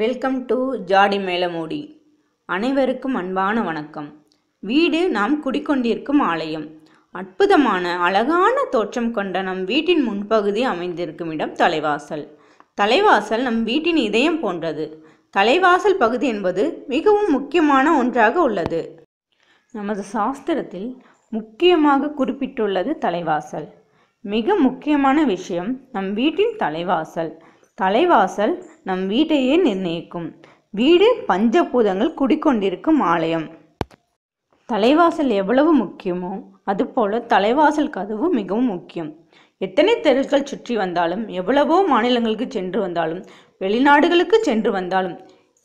welcome to ஜாடி மேலமூடி அனைவருக்கும் அன்பான வணக்கம் வீடு நாம் குடிக்கொண்டிருக்கும் ஆலயம் அற்புதமான அழகான தோற்றம் கொண்ட நம் வீட்டின் முன்பகுதி அமைந்திருக்கும் இடம் தலைவாசல் தலைவாசல் நம் வீட்டின் இதயம் போன்றது தலைவாசல் பகுதி என்பது மிகவும் முக்கியமான ஒன்றாக உள்ளது நமது சாஸ்திரத்தில் முக்கியமாக குறிப்பிட்டுள்ளது தலைவாசல் மிக முக்கியமான விஷயம் நம் வீட்டின் தலைவாசல் தலைவாசல் நம் வீட்டையே நிர்ணயிக்கும் வீடு பஞ்சபூதங்கள் குடிக்கொண்டிருக்கும் ஆலயம் தலைவாசல் எவ்வளவு முக்கியமோ அதுபோல தலைவாசல் கதவு மிகவும் முக்கியம் எத்தனை தெருக்கள் சுற்றி வந்தாலும் எவ்வளவோ மாநிலங்களுக்கு சென்று வந்தாலும் வெளிநாடுகளுக்கு சென்று வந்தாலும்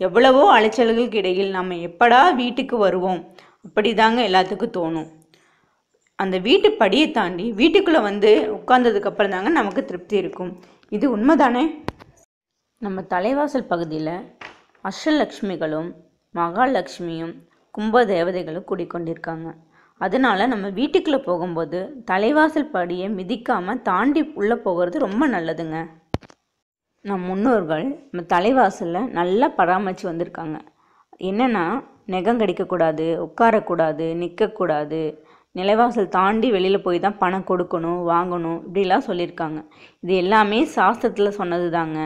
எவ்வளவோ அலைச்சல்களுக்கு இடையில் நம்ம எப்படா வீட்டுக்கு வருவோம் அப்படிதாங்க எல்லாத்துக்கும் தோணும் அந்த வீட்டு படியை தாண்டி வீட்டுக்குள்ளே வந்து உட்கார்ந்ததுக்கு அப்புறம் தாங்க நமக்கு திருப்தி இருக்கும் இது உண்மைதானே நம்ம தலைவாசல் பகுதியில் அஷ்டலக்ஷ்மிகளும் மகாலட்சுமியும் கும்ப தேவதைகளும் கூடிக்கொண்டிருக்காங்க அதனால் நம்ம வீட்டுக்குள்ளே போகும்போது தலைவாசல் படியை மிதிக்காமல் தாண்டி உள்ளே போகிறது ரொம்ப நல்லதுங்க நம் முன்னோர்கள் நம்ம தலைவாசலில் நல்லா பராமரித்து வந்திருக்காங்க என்னென்னா நெகம் கடிக்கக்கூடாது உட்காரக்கூடாது நிற்கக்கூடாது நிலைவாசல் தாண்டி வெளியில் போய் தான் பணம் கொடுக்கணும் வாங்கணும் இப்படிலாம் சொல்லியிருக்காங்க இது எல்லாமே சாஸ்திரத்தில் சொன்னது தாங்க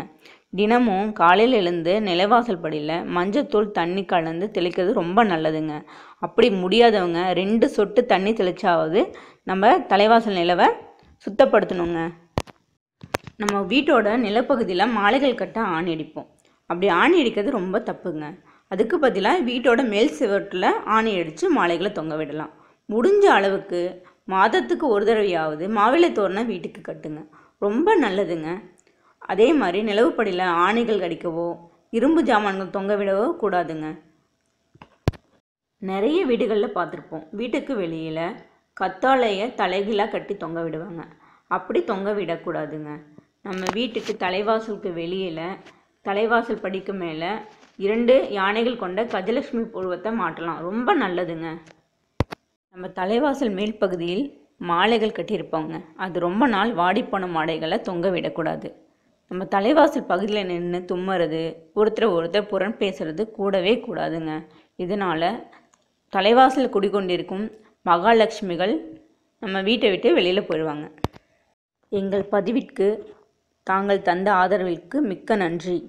தினமும் காலையில் எழுந்து நிலைவாசல் படியில் மஞ்சத்தூள் தண்ணி கலந்து தெளிக்கிறது ரொம்ப நல்லதுங்க அப்படி முடியாதவங்க ரெண்டு சொட்டு தண்ணி தெளிச்சாவது நம்ம தலைவாசல் நிலவை சுத்தப்படுத்தணுங்க நம்ம வீட்டோட நிலப்பகுதியில் மாலைகள் கட்ட ஆணி அடிப்போம் அப்படி ஆணி அடிக்கிறது ரொம்ப தப்புங்க அதுக்கு பதிலாக வீட்டோட மேல் சிவட்டில் ஆணி அடித்து மாலைகளை தொங்க விடலாம் முடிஞ்ச அளவுக்கு மாதத்துக்கு ஒரு தடவையாவது மாவிளை தோரணை வீட்டுக்கு கட்டுங்க ரொம்ப நல்லதுங்க அதே மாதிரி நிலவுப்படியில் ஆணைகள் கடிக்கவோ இரும்பு ஜாமான்கள் தொங்க விடவோ கூடாதுங்க நிறைய வீடுகளில் பார்த்துருப்போம் வீட்டுக்கு வெளியில் கத்தாழையை தலைகீழாக கட்டி தொங்க விடுவாங்க அப்படி தொங்க விடக்கூடாதுங்க நம்ம வீட்டுக்கு தலைவாசலுக்கு வெளியில் தலைவாசல் படிக்கு மேலே இரண்டு யானைகள் கொண்ட கஜலட்சுமி பூர்வத்தை மாட்டலாம் ரொம்ப நல்லதுங்க நம்ம தலைவாசல் மேல் பகுதியில் மாலைகள் கட்டியிருப்போங்க அது ரொம்ப நாள் வாடிப்போன மாடைகளை தொங்க விடக்கூடாது நம்ம தலைவாசல் பகுதியில் நின்று தும்முறது ஒருத்தர் ஒருத்தர் புறம் பேசுறது கூடவே கூடாதுங்க இதனால் தலைவாசல் குடிகொண்டிருக்கும் மகாலட்சுமிகள் நம்ம வீட்டை விட்டு வெளியில் போயிடுவாங்க எங்கள் பதிவிற்கு தாங்கள் தந்த ஆதரவிற்கு மிக்க நன்றி